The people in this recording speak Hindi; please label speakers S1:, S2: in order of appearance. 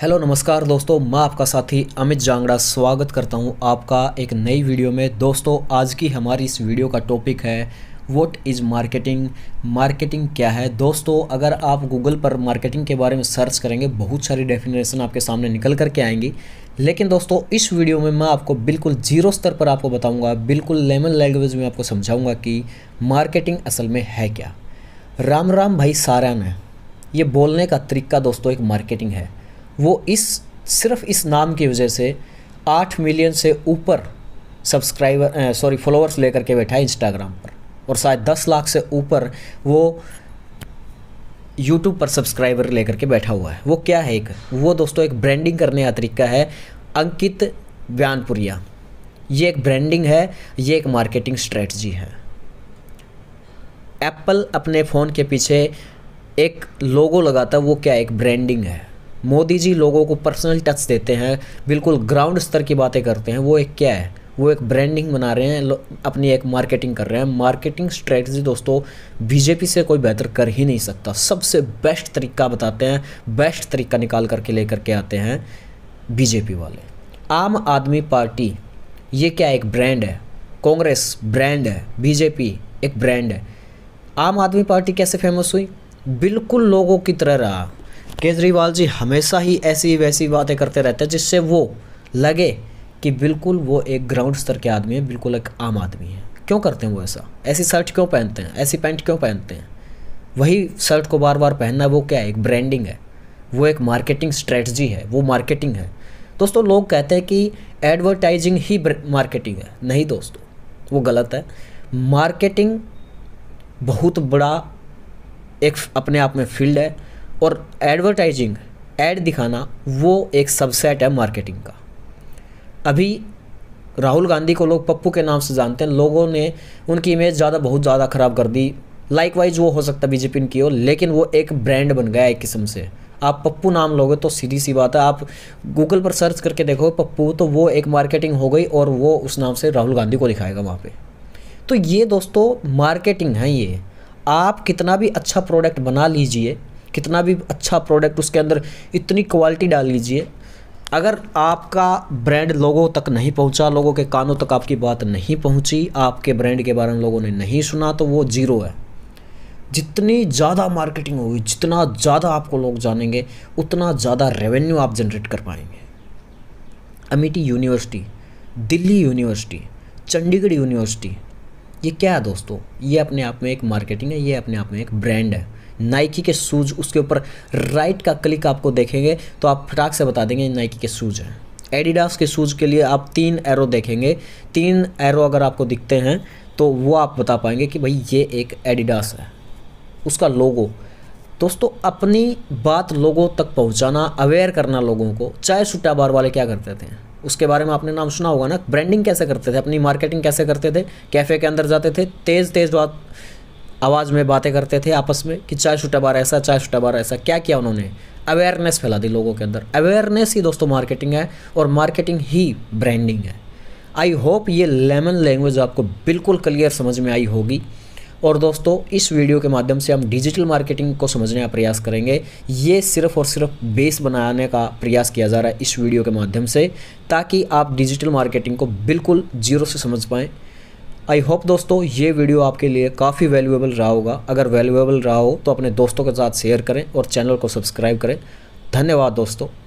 S1: हेलो नमस्कार दोस्तों मैं आपका साथी अमित जांगड़ा स्वागत करता हूं आपका एक नई वीडियो में दोस्तों आज की हमारी इस वीडियो का टॉपिक है वॉट इज़ मार्केटिंग मार्केटिंग क्या है दोस्तों अगर आप गूगल पर मार्केटिंग के बारे में सर्च करेंगे बहुत सारी डेफिनेशन आपके सामने निकल कर के आएंगी लेकिन दोस्तों इस वीडियो में मैं आपको बिल्कुल जीरो स्तर पर आपको बताऊँगा बिल्कुल लेमन लैंग्वेज में आपको समझाऊँगा कि मार्केटिंग असल में है क्या राम राम भाई सारा ने ये बोलने का तरीका दोस्तों एक मार्केटिंग है वो इस सिर्फ इस नाम की वजह से आठ मिलियन से ऊपर सब्सक्राइबर सॉरी फॉलोअर्स लेकर के बैठा है इंस्टाग्राम पर और शायद दस लाख से ऊपर वो यूट्यूब पर सब्सक्राइबर लेकर के बैठा हुआ है वो क्या है एक वो दोस्तों एक ब्रांडिंग करने का तरीका है अंकित बयानपुरिया ये एक ब्रांडिंग है ये एक मार्केटिंग स्ट्रेटजी है एप्पल अपने फ़ोन के पीछे एक लोगो लगाता वो क्या एक ब्रांडिंग है मोदी जी लोगों को पर्सनल टच देते हैं बिल्कुल ग्राउंड स्तर की बातें करते हैं वो एक क्या है वो एक ब्रांडिंग बना रहे हैं अपनी एक मार्केटिंग कर रहे हैं मार्केटिंग स्ट्रेटजी दोस्तों बीजेपी से कोई बेहतर कर ही नहीं सकता सबसे बेस्ट तरीका बताते हैं बेस्ट तरीका निकाल करके लेकर के आते हैं बीजेपी वाले आम आदमी पार्टी ये क्या एक ब्रांड है कांग्रेस ब्रांड है बीजेपी एक ब्रांड है आम आदमी पार्टी कैसे फेमस हुई बिल्कुल लोगों की तरह रहा केजरीवाल जी हमेशा ही ऐसी वैसी बातें करते रहते हैं जिससे वो लगे कि बिल्कुल वो एक ग्राउंड स्तर के आदमी है बिल्कुल एक आम आदमी है क्यों करते हैं वो ऐसा ऐसी शर्ट क्यों पहनते हैं ऐसी पैंट क्यों पहनते हैं वही शर्ट को बार बार पहनना वो क्या है एक ब्रांडिंग है वो एक मार्केटिंग स्ट्रेटजी है वो मार्केटिंग है दोस्तों लोग कहते हैं कि एडवर्टाइजिंग ही मार्केटिंग है नहीं दोस्तों वो गलत है मार्केटिंग बहुत बड़ा एक अपने आप में फील्ड है और एडवर्टाइजिंग एड दिखाना वो एक सबसेट है मार्केटिंग का अभी राहुल गांधी को लोग पप्पू के नाम से जानते हैं लोगों ने उनकी इमेज ज़्यादा बहुत ज़्यादा ख़राब कर दी लाइक वाइज वो हो सकता है बीजेपी की हो लेकिन वो एक ब्रांड बन गया एक किस्म से आप पप्पू नाम लोगे तो सीधी सी बात है आप गूगल पर सर्च करके देखो पप्पू तो वो एक मार्केटिंग हो गई और वो उस नाम से राहुल गांधी को दिखाएगा वहाँ पे तो ये दोस्तों मार्केटिंग है ये आप कितना भी अच्छा प्रोडक्ट बना लीजिए कितना भी अच्छा प्रोडक्ट उसके अंदर इतनी क्वालिटी डाल लीजिए अगर आपका ब्रांड लोगों तक नहीं पहुंचा लोगों के कानों तक आपकी बात नहीं पहुंची आपके ब्रांड के बारे में लोगों ने नहीं सुना तो वो जीरो है जितनी ज़्यादा मार्केटिंग होगी जितना ज़्यादा आपको लोग जानेंगे उतना ज़्यादा रेवेन्यू आप जनरेट कर पाएंगे Amity University Delhi University Chandigarh University ये क्या है दोस्तों ये अपने आप में एक मार्केटिंग है ये अपने आप में एक ब्रांड है नाइकी के शूज़ उसके ऊपर राइट का क्लिक आपको देखेंगे तो आप फटाक से बता देंगे नाइकी के शूज़ हैं एडिडास के शूज़ के लिए आप तीन एरो देखेंगे तीन एरो अगर आपको दिखते हैं तो वो आप बता पाएंगे कि भाई ये एक एडिडास है उसका लोगो दोस्तों अपनी बात लोगों तक पहुंचाना अवेयर करना लोगों को चाय सुट्टा बार वाले क्या करते थे उसके बारे में आपने नाम सुना होगा ना ब्रांडिंग कैसे करते थे अपनी मार्केटिंग कैसे करते थे कैफ़े के अंदर जाते थे तेज़ तेज़ बात आवाज़ में बातें करते थे आपस में कि चाय छुट्टा बार ऐसा चाय छुट्टा बार ऐसा क्या किया उन्होंने अवेयरनेस फैला दी लोगों के अंदर अवेयरनेस ही दोस्तों मार्केटिंग है और मार्केटिंग ही ब्रांडिंग है आई होप ये लेमन लैंग्वेज आपको बिल्कुल क्लियर समझ में आई होगी और दोस्तों इस वीडियो के माध्यम से हम डिजिटल मार्केटिंग को समझने का प्रयास करेंगे ये सिर्फ और सिर्फ बेस बनाने का प्रयास किया जा रहा है इस वीडियो के माध्यम से ताकि आप डिजिटल मार्केटिंग को बिल्कुल जीरो से समझ पाएँ आई होप दोस्तों ये वीडियो आपके लिए काफ़ी वैल्यूएबल रहा होगा अगर वैल्यूएबल रहा हो तो अपने दोस्तों के साथ शेयर करें और चैनल को सब्सक्राइब करें धन्यवाद दोस्तों